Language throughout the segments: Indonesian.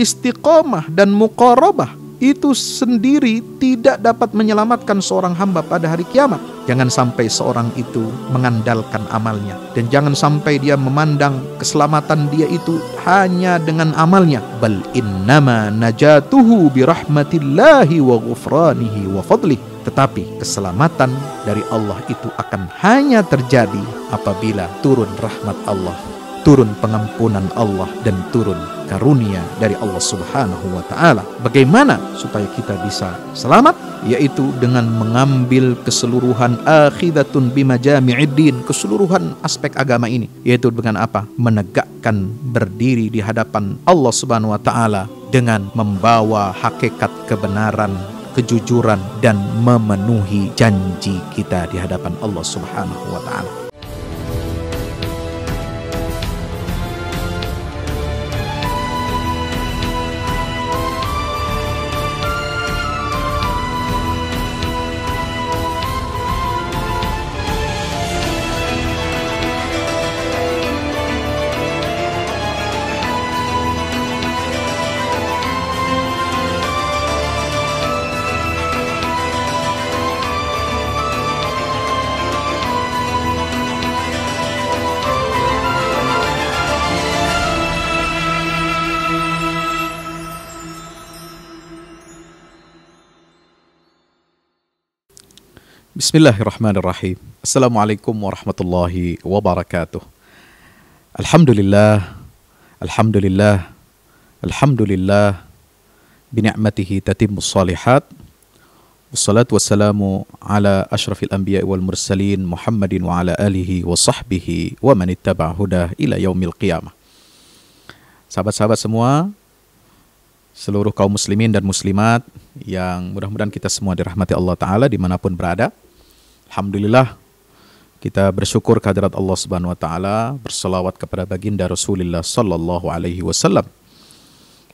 istiqomah dan mukorobah itu sendiri tidak dapat menyelamatkan seorang hamba pada hari kiamat. Jangan sampai seorang itu mengandalkan amalnya, dan jangan sampai dia memandang keselamatan dia itu hanya dengan amalnya. Bal innama najatuhu birahmatillahi wa ghufranihi wa fadlih. Tetapi keselamatan dari Allah itu akan hanya terjadi apabila turun rahmat Allah, turun pengampunan Allah, dan turun karunia dari Allah Subhanahu wa taala. Bagaimana supaya kita bisa selamat? Yaitu dengan mengambil keseluruhan akhidatun bimajami'id keseluruhan aspek agama ini, yaitu dengan apa? Menegakkan berdiri di hadapan Allah Subhanahu wa taala dengan membawa hakikat kebenaran kejujuran dan memenuhi janji kita di hadapan Allah Subhanahu wa taala. Bismillahirrahmanirrahim. Assalamualaikum warahmatullahi wabarakatuh. Alhamdulillah, alhamdulillah, alhamdulillah. Bini'matihi tatimmus salihat. Wassalatu wassalamu ala ashrafil anbiya wal mursalin Muhammadin wa ala alihi wa sahbihi wa man ittaba hudah ila yaumil qiyamah. Sahabat-sahabat semua, seluruh kaum muslimin dan muslimat yang mudah-mudahan kita semua dirahmati Allah Ta'ala dimanapun berada. Alhamdulillah kita bersyukur kehadirat Allah Subhanahu wa taala, berselawat kepada baginda Rasulullah sallallahu alaihi wasallam.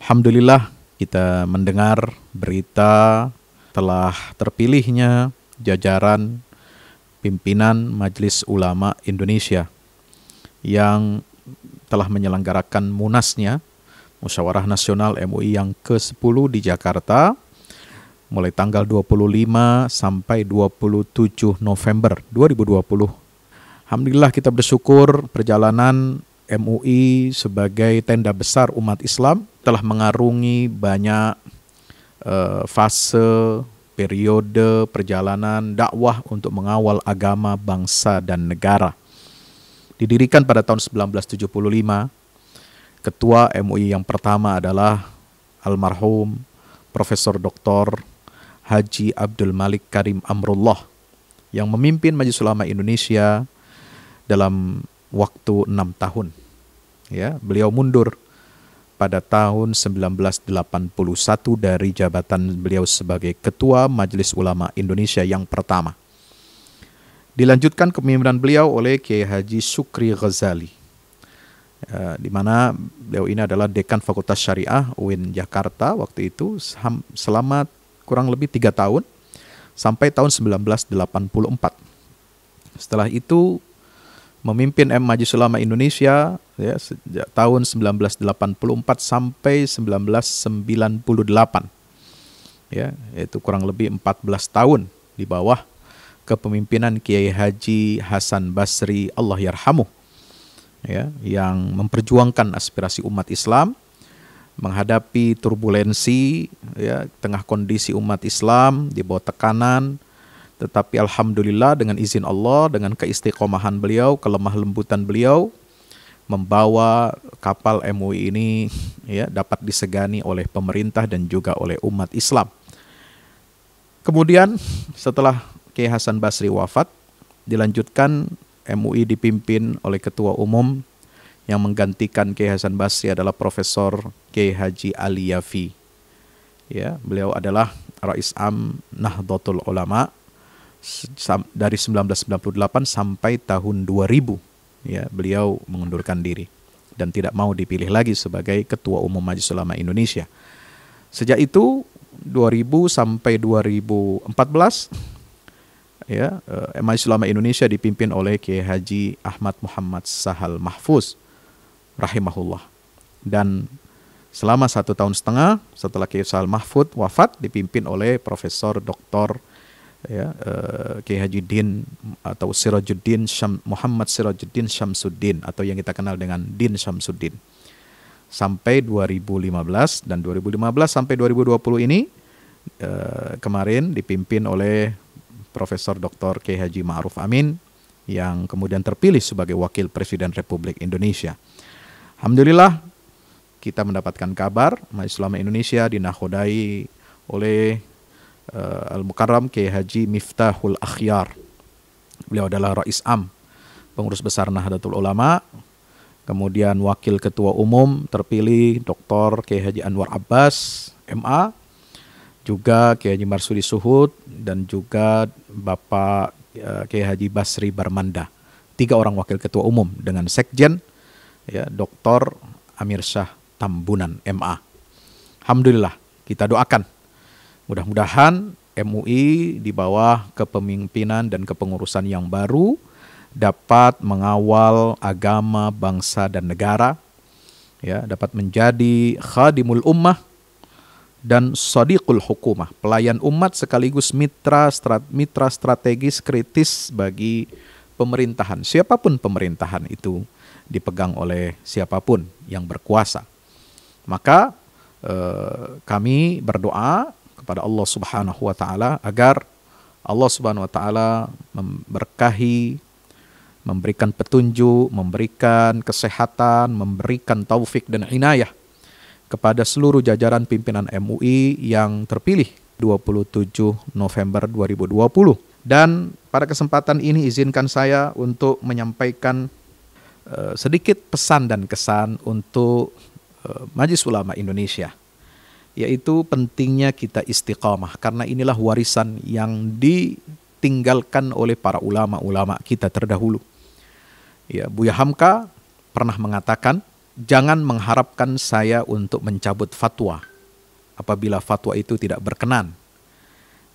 Alhamdulillah kita mendengar berita telah terpilihnya jajaran pimpinan Majelis Ulama Indonesia yang telah menyelenggarakan munasnya Musyawarah Nasional MUI yang ke-10 di Jakarta mulai tanggal 25 sampai 27 November 2020. Alhamdulillah kita bersyukur perjalanan MUI sebagai tenda besar umat Islam telah mengarungi banyak uh, fase, periode perjalanan dakwah untuk mengawal agama, bangsa dan negara. Didirikan pada tahun 1975, ketua MUI yang pertama adalah almarhum Profesor Dr. Haji Abdul Malik Karim Amrullah yang memimpin Majelis Ulama Indonesia dalam waktu enam tahun. Ya, beliau mundur pada tahun 1981 dari jabatan beliau sebagai Ketua Majelis Ulama Indonesia yang pertama. Dilanjutkan kepemimpinan beliau oleh Kiai Haji Sukri Ghazali, ya, di mana beliau ini adalah Dekan Fakultas Syariah UIN Jakarta waktu itu selama kurang lebih tiga tahun sampai tahun 1984. Setelah itu memimpin M Majelis Ulama Indonesia ya sejak tahun 1984 sampai 1998. Ya, yaitu kurang lebih 14 tahun di bawah kepemimpinan Kiai Haji Hasan Basri Allah yarhamu ya yang memperjuangkan aspirasi umat Islam menghadapi turbulensi ya tengah kondisi umat Islam di bawah tekanan tetapi alhamdulillah dengan izin Allah dengan keistiqomahan beliau kelemah lembutan beliau membawa kapal MUI e ini ya dapat disegani oleh pemerintah dan juga oleh umat Islam. Kemudian setelah Kiai Hasan Basri wafat dilanjutkan MUI e dipimpin oleh ketua umum yang menggantikan Kiai Hasan Basri adalah Profesor Kiai Haji Ali Yafi. Ya, beliau adalah Rais Am Nahdlatul Ulama dari 1998 sampai tahun 2000. Ya, beliau mengundurkan diri dan tidak mau dipilih lagi sebagai Ketua Umum Majelis Ulama Indonesia. Sejak itu 2000 sampai 2014 ya eh, Majelis Ulama Indonesia dipimpin oleh Kiai Haji Ahmad Muhammad Sahal Mahfuz rahimahullah. Dan selama satu tahun setengah setelah Kiai Sal Mahfud wafat dipimpin oleh Profesor Doktor Ya, uh, Kiai Haji Din atau Sirajuddin Syam, Muhammad Sirajuddin Syamsuddin atau yang kita kenal dengan Din Syamsuddin sampai 2015 dan 2015 sampai 2020 ini uh, kemarin dipimpin oleh Profesor Dr. K. Haji Ma'ruf Amin yang kemudian terpilih sebagai Wakil Presiden Republik Indonesia. Alhamdulillah kita mendapatkan kabar Majelis Ulama Indonesia dinakodai oleh uh, eh, Al Mukarram K Haji Miftahul Akhyar. Beliau adalah Rais Am, pengurus besar Nahdlatul Ulama, kemudian wakil ketua umum terpilih Dr. K Haji Anwar Abbas, MA, juga Kiai Haji Marsudi Suhud dan juga Bapak uh, eh, Kiai Haji Basri Barmanda. Tiga orang wakil ketua umum dengan sekjen ya Dr. Amir Syah Tambunan MA. Alhamdulillah kita doakan mudah-mudahan MUI di bawah kepemimpinan dan kepengurusan yang baru dapat mengawal agama, bangsa dan negara ya dapat menjadi khadimul ummah dan sadiqul hukumah, pelayan umat sekaligus mitra strat, mitra strategis kritis bagi pemerintahan. Siapapun pemerintahan itu dipegang oleh siapapun yang berkuasa. Maka eh, kami berdoa kepada Allah Subhanahu wa taala agar Allah Subhanahu wa taala memberkahi memberikan petunjuk, memberikan kesehatan, memberikan taufik dan inayah kepada seluruh jajaran pimpinan MUI yang terpilih 27 November 2020. Dan pada kesempatan ini izinkan saya untuk menyampaikan Eh, sedikit pesan dan kesan untuk eh, Majelis Ulama Indonesia yaitu pentingnya kita istiqamah karena inilah warisan yang ditinggalkan oleh para ulama-ulama kita terdahulu. Ya, Buya Hamka pernah mengatakan, "Jangan mengharapkan saya untuk mencabut fatwa apabila fatwa itu tidak berkenan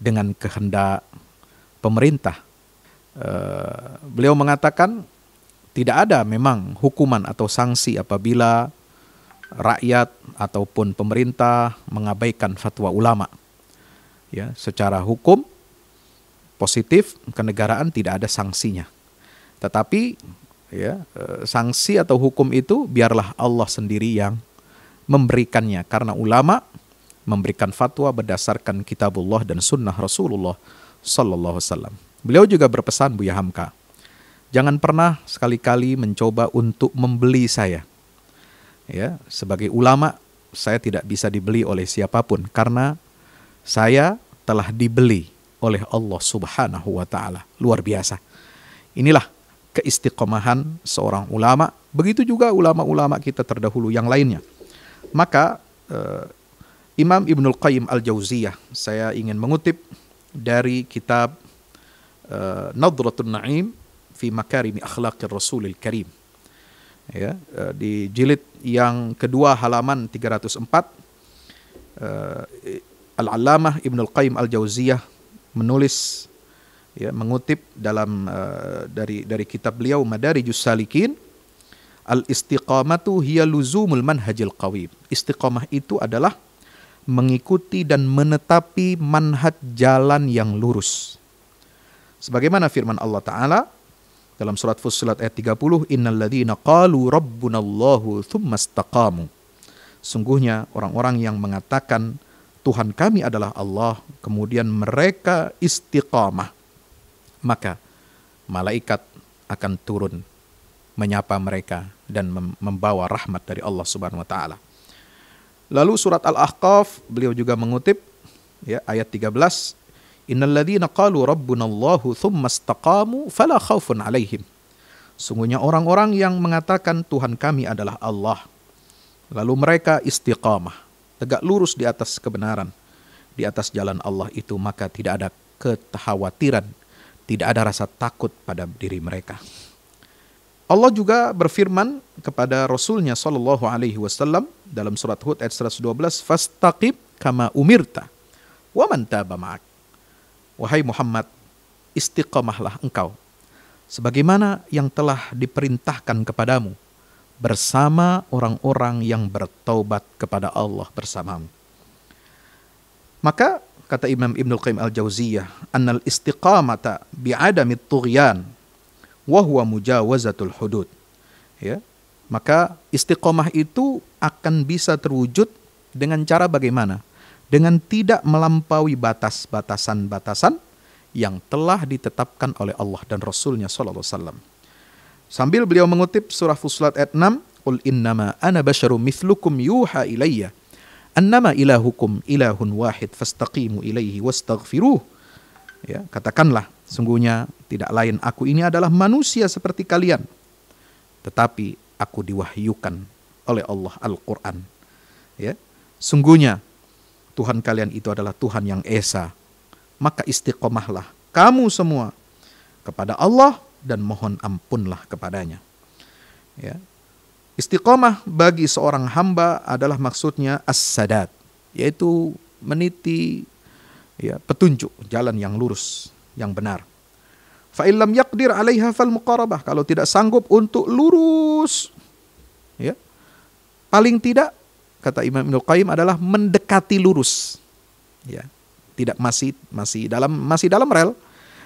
dengan kehendak pemerintah." Eh, beliau mengatakan tidak ada memang hukuman atau sanksi apabila rakyat ataupun pemerintah mengabaikan fatwa ulama. Ya, secara hukum positif kenegaraan tidak ada sanksinya. Tetapi ya, e, sanksi atau hukum itu biarlah Allah sendiri yang memberikannya karena ulama memberikan fatwa berdasarkan kitabullah dan sunnah Rasulullah sallallahu alaihi wasallam. Beliau juga berpesan Buya Hamka, jangan pernah sekali-kali mencoba untuk membeli saya. Ya, sebagai ulama saya tidak bisa dibeli oleh siapapun karena saya telah dibeli oleh Allah Subhanahu wa taala. Luar biasa. Inilah keistiqomahan seorang ulama, begitu juga ulama-ulama kita terdahulu yang lainnya. Maka eh, Imam Ibnul Qayyim Al-Jauziyah, saya ingin mengutip dari kitab eh, Nadratul Naim fi makarimi akhlaqir rasulil karim ya eh, di jilid yang kedua halaman 304 eh, Al-Allamah Ibnu Al-Qayyim Al-Jauziyah menulis ya mengutip dalam eh, dari dari kitab beliau Madarijus Salikin al istiqamatu hiya luzumul manhajil qawim istiqamah itu adalah mengikuti dan menetapi manhaj jalan yang lurus sebagaimana firman Allah taala dalam surat Fussilat ayat 30, innalladzina qalu rabbunallahu tsummastaqamu Sungguhnya orang-orang yang mengatakan Tuhan kami adalah Allah, kemudian mereka istiqamah. Maka malaikat akan turun menyapa mereka dan membawa rahmat dari Allah Subhanahu wa taala. Lalu surat Al-Ahqaf beliau juga mengutip ya ayat 13 Innalladzina qalu rabbunallahu thumma istaqamu fala khaufun alaihim. Sungguhnya orang-orang yang mengatakan Tuhan kami adalah Allah. Lalu mereka istiqamah, tegak lurus di atas kebenaran. Di atas jalan Allah itu maka tidak ada kekhawatiran, tidak ada rasa takut pada diri mereka. Allah juga berfirman kepada Rasulnya Shallallahu Alaihi Wasallam dalam surat Hud ayat 112, "Fastaqib kama umirta, wa Wahai Muhammad, istiqomahlah engkau. Sebagaimana yang telah diperintahkan kepadamu bersama orang-orang yang bertaubat kepada Allah bersamamu. Maka kata Imam Ibn Qayyim Al-Jauziyah, "Annal istiqamata bi'adami tughyan wa huwa mujawazatul hudud." Ya. Maka istiqomah itu akan bisa terwujud dengan cara bagaimana? dengan tidak melampaui batas-batasan-batasan yang telah ditetapkan oleh Allah dan Rasulnya Sallallahu Wasallam. Sambil beliau mengutip surah Fusulat ayat 6, Qul innama ana basyarum mithlukum yuha ilayya annama ilahukum ilahun wahid fastaqimu ilaihi wastaghfiruh. Ya, katakanlah sungguhnya tidak lain aku ini adalah manusia seperti kalian. Tetapi aku diwahyukan oleh Allah Al-Qur'an. Ya, sungguhnya Tuhan kalian itu adalah Tuhan yang Esa. Maka istiqomahlah kamu semua kepada Allah dan mohon ampunlah kepadanya. Ya. Istiqomah bagi seorang hamba adalah maksudnya as-sadat, yaitu meniti ya, petunjuk jalan yang lurus, yang benar. Fa'ilam yakdir alaiha fal muqarabah. Kalau tidak sanggup untuk lurus, ya, paling tidak kata Imam Ibnu Qayyim adalah mendekati lurus. Ya. Tidak masih masih dalam masih dalam rel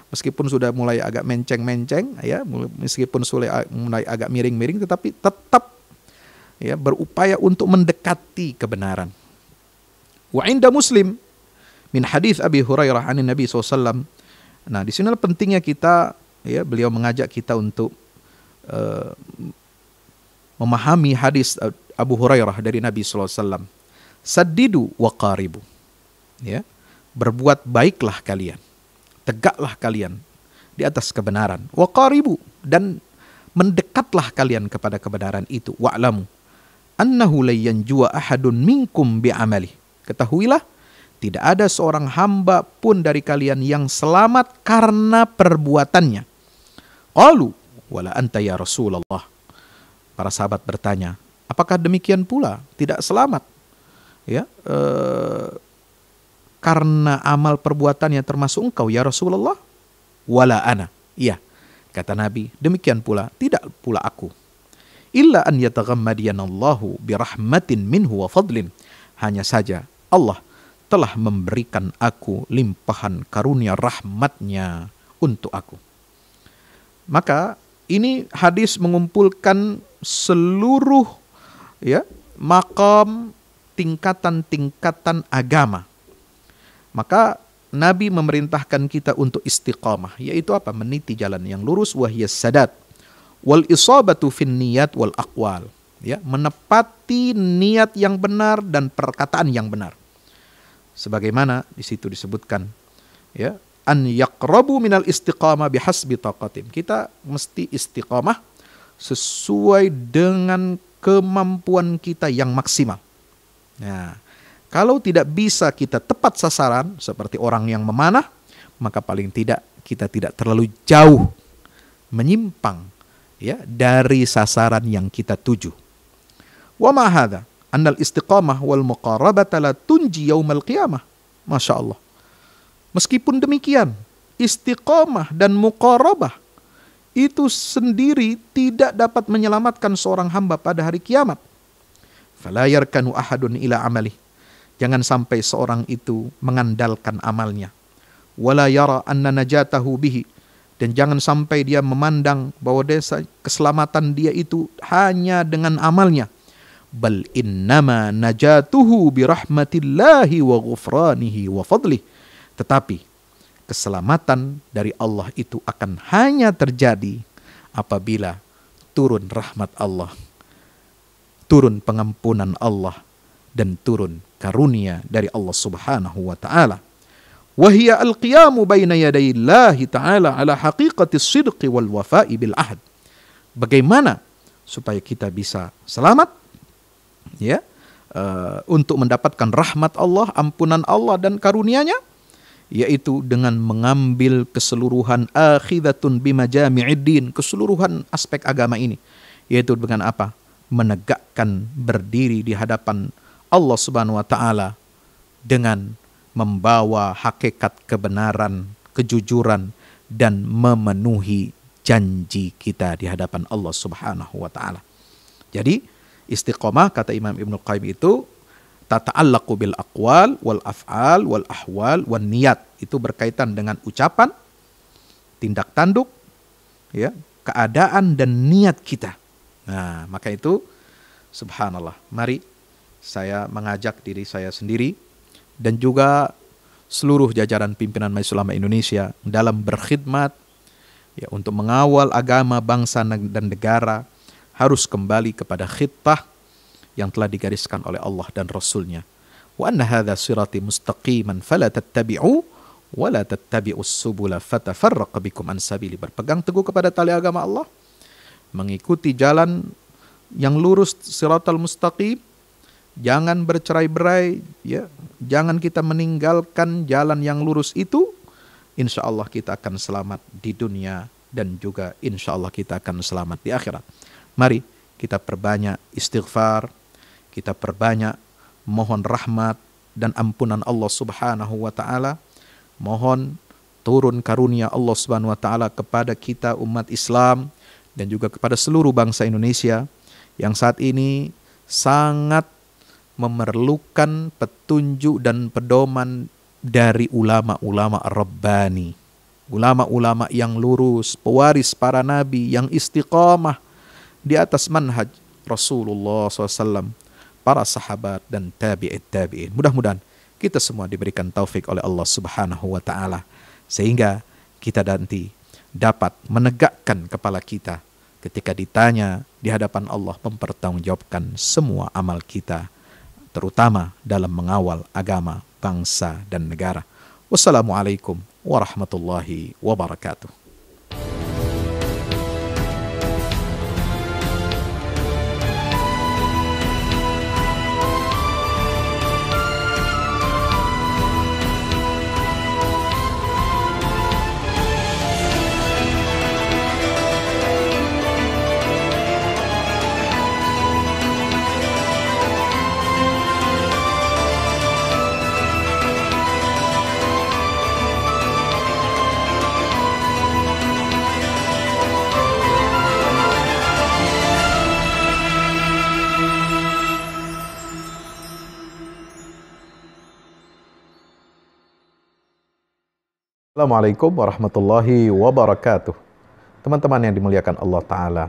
meskipun sudah mulai agak menceng-menceng ya meskipun sudah mulai agak miring-miring tetapi tetap ya berupaya untuk mendekati kebenaran. Wa inda Muslim min hadis Abi Hurairah anin Nabi SAW. Nah, di sini pentingnya kita ya beliau mengajak kita untuk uh, memahami hadis Abu Hurairah dari Nabi SAW. Sadidu wa qaribu. Ya. Berbuat baiklah kalian. Tegaklah kalian di atas kebenaran. Wa qaribu. Dan mendekatlah kalian kepada kebenaran itu. Wa'lamu. Annahu layyanjua ahadun minkum amali Ketahuilah, tidak ada seorang hamba pun dari kalian yang selamat karena perbuatannya. Qalu, wala anta ya Rasulullah. Para sahabat bertanya, apakah demikian pula tidak selamat? Ya, e, karena amal perbuatannya termasuk engkau ya Rasulullah. Wala ana. Iya, kata Nabi, demikian pula tidak pula aku. Illa an yataghammadiyanallahu birahmatin minhu wa fadlin. Hanya saja Allah telah memberikan aku limpahan karunia rahmatnya untuk aku. Maka ini hadis mengumpulkan seluruh ya makam tingkatan-tingkatan agama. Maka Nabi memerintahkan kita untuk istiqamah, yaitu apa? Meniti jalan yang lurus wahya sadat. Wal isabatu fin niyat wal aqwal. Ya, menepati niat yang benar dan perkataan yang benar. Sebagaimana di situ disebutkan, ya, an yaqrabu minal istiqamah bihasbi taqatim. Kita mesti istiqamah sesuai dengan kemampuan kita yang maksimal. Nah, kalau tidak bisa kita tepat sasaran seperti orang yang memanah, maka paling tidak kita tidak terlalu jauh menyimpang ya dari sasaran yang kita tuju. Wa ma hadha annal istiqamah wal muqarabata la tunji yaumal qiyamah. Masya Allah. Meskipun demikian, istiqomah dan mukorobah itu sendiri tidak dapat menyelamatkan seorang hamba pada hari kiamat. Falayarkanu ahadun ila amali. Jangan sampai seorang itu mengandalkan amalnya. Wala yara anna najatahu bihi. Dan jangan sampai dia memandang bahwa desa keselamatan dia itu hanya dengan amalnya. Bal innama najatuhu birahmatillahi wa ghufranihi wa fadlih tetapi keselamatan dari Allah itu akan hanya terjadi apabila turun rahmat Allah, turun pengampunan Allah, dan turun karunia dari Allah Subhanahu wa taala. Wahia al-qiyamu baina yadayillahi ta'ala ala haqiqati sidqi wal wafa'i bil ahad. Bagaimana supaya kita bisa selamat? Ya, uh, untuk mendapatkan rahmat Allah, ampunan Allah dan karunianya? yaitu dengan mengambil keseluruhan akhidatun bimajami'iddin, keseluruhan aspek agama ini. Yaitu dengan apa? Menegakkan berdiri di hadapan Allah Subhanahu wa taala dengan membawa hakikat kebenaran, kejujuran dan memenuhi janji kita di hadapan Allah Subhanahu wa taala. Jadi, istiqomah kata Imam Ibnu Qayyim itu tata'allaqu bil aqwal wal af'al wal ahwal wan Niat Itu berkaitan dengan ucapan, tindak tanduk, ya, keadaan dan niat kita. Nah, maka itu subhanallah. Mari saya mengajak diri saya sendiri dan juga seluruh jajaran pimpinan Majelis Ulama Indonesia dalam berkhidmat ya untuk mengawal agama, bangsa dan negara harus kembali kepada khidbah yang telah digariskan oleh Allah dan Rasulnya. وأن هذا مستقيما فلا تتبعوا ولا تتبعوا السبل فتفرق Berpegang teguh kepada tali agama Allah, mengikuti jalan yang lurus siratal mustaqim, jangan bercerai-berai, ya. Jangan kita meninggalkan jalan yang lurus itu, insya Allah kita akan selamat di dunia dan juga insya Allah kita akan selamat di akhirat. Mari kita perbanyak istighfar, kita perbanyak mohon rahmat dan ampunan Allah Subhanahu wa taala. Mohon turun karunia Allah Subhanahu wa taala kepada kita umat Islam dan juga kepada seluruh bangsa Indonesia yang saat ini sangat memerlukan petunjuk dan pedoman dari ulama-ulama Rabbani. Ulama-ulama yang lurus, pewaris para nabi yang istiqamah di atas manhaj Rasulullah SAW para sahabat dan tabi'it tabi'in. Mudah-mudahan kita semua diberikan taufik oleh Allah Subhanahu wa taala sehingga kita nanti dapat menegakkan kepala kita ketika ditanya di hadapan Allah mempertanggungjawabkan semua amal kita terutama dalam mengawal agama, bangsa dan negara. Wassalamualaikum warahmatullahi wabarakatuh. Assalamualaikum warahmatullahi wabarakatuh. Teman-teman yang dimuliakan Allah Ta'ala,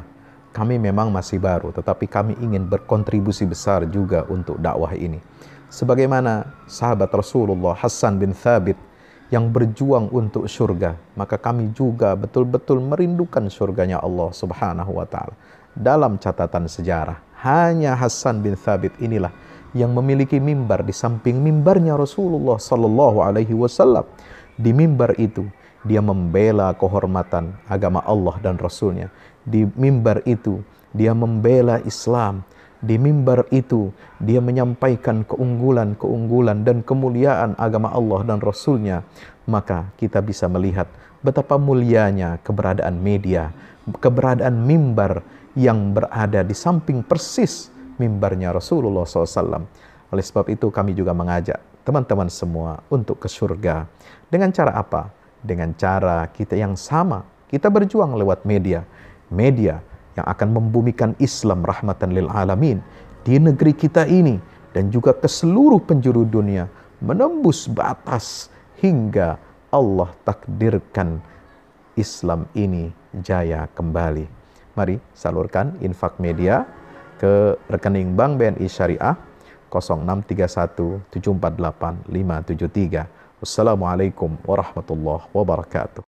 kami memang masih baru, tetapi kami ingin berkontribusi besar juga untuk dakwah ini. Sebagaimana sahabat Rasulullah Hasan bin Thabit yang berjuang untuk surga, maka kami juga betul-betul merindukan surganya Allah Subhanahu wa Ta'ala. Dalam catatan sejarah, hanya Hasan bin Thabit inilah yang memiliki mimbar di samping mimbarnya Rasulullah Sallallahu Alaihi Wasallam di mimbar itu, dia membela kehormatan agama Allah dan Rasulnya. Di mimbar itu, dia membela Islam. Di mimbar itu, dia menyampaikan keunggulan-keunggulan dan kemuliaan agama Allah dan Rasulnya. Maka kita bisa melihat betapa mulianya keberadaan media, keberadaan mimbar yang berada di samping persis mimbarnya Rasulullah SAW. Oleh sebab itu kami juga mengajak teman-teman semua untuk ke surga. Dengan cara apa? Dengan cara kita yang sama. Kita berjuang lewat media. Media yang akan membumikan Islam rahmatan lil alamin di negeri kita ini dan juga ke seluruh penjuru dunia menembus batas hingga Allah takdirkan Islam ini jaya kembali. Mari salurkan infak media ke rekening Bank BNI Syariah 0631 748 573. Wassalamualaikum warahmatullahi wabarakatuh.